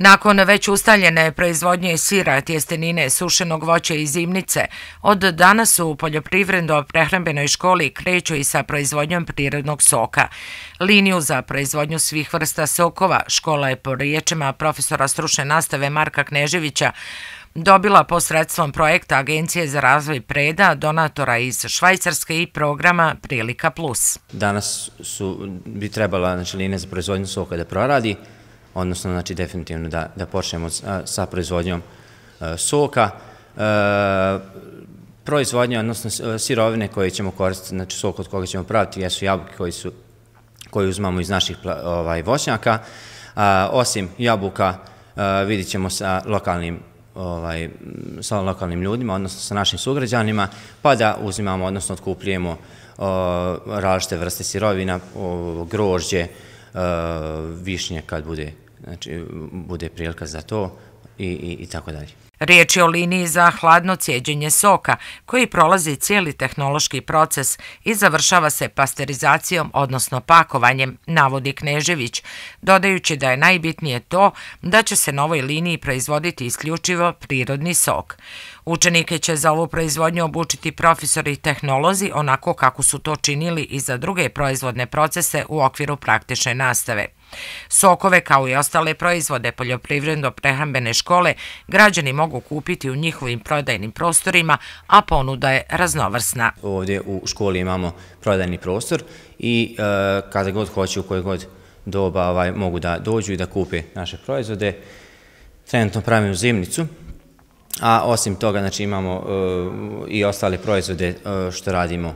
Nakon već ustaljene proizvodnje sira, tjestenine, sušenog voća i zimnice, od danas u Poljoprivredno-prehrambenoj školi kreću i sa proizvodnjom prirodnog soka. Liniju za proizvodnju svih vrsta sokova škola je po riječima profesora stručne nastave Marka Kneževića dobila posredstvom projekta Agencije za razvoj preda, donatora iz Švajcarske i programa Prilika Plus. Danas bi trebala znači, linija za proizvodnju soka da proradi, odnosno znači definitivno da, da počnemo sa proizvodnjom soka. Proizvodnje, odnosno sirovine koje ćemo koristiti, znači sok od koga ćemo praviti, jesu jabuke koji su, koji uzmamo iz naših ovaj, voćnjaka. Osim jabuka vidit ćemo sa lokalnim ovaj, sa lokalnim ljudima, odnosno sa našim sugrađanima, pa da uzimamo, odnosno otkupljujemo o, različite vrste sirovina, o, grožđe, o, višnje kad bude znači, bude prilika za to i i, i tako dalje. Riječ je o liniji za hladno cjeđenje soka, koji prolazi cijeli tehnološki proces i završava se pasterizacijom, odnosno pakovanjem, navodi Knežević, dodajući da je najbitnije to da će se novoj liniji proizvoditi isključivo prirodni sok. Učenike će za ovu proizvodnju obučiti profesori i tehnolozi onako kako su to činili i za druge proizvodne procese u okviru praktične nastave. Sokove kao i ostale proizvode poljoprivredno-prehrambene škole građani mogu kupiti u njihovim prodajnim prostorima, a ponuda je raznovrsna. Ovdje u školi imamo prodajni prostor i e, kada god hoće u kojeg god doba ovaj, mogu da dođu i da kupe naše proizvode, trenutno pravim zimnicu. A osim toga, znači imamo e, i ostale proizvode e, što radimo,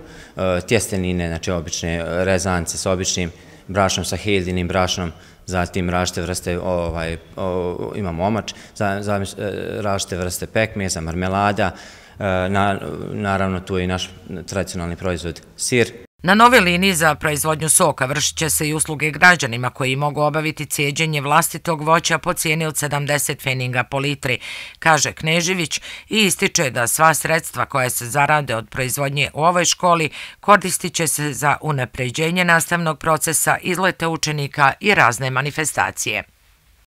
tjestenine, znači obične rezance s običnim proizvodima, brašnom sa heljinim brašnom, zatim rašte vrste, ovaj, ovaj, imamo omač, za, za, e, rašte vrste pekmeza, marmelada, e, na, naravno tu je i naš tradicionalni proizvod sir. Na nove liniji za proizvodnju soka vršit će se i usluge građanima koji mogu obaviti cijeđenje vlastitog voća po cijeni od 70 feninga po litri, kaže Knežević i ističe da sva sredstva koje se zarade od proizvodnje u ovoj školi koristit će se za unapređenje nastavnog procesa, izlete učenika i razne manifestacije.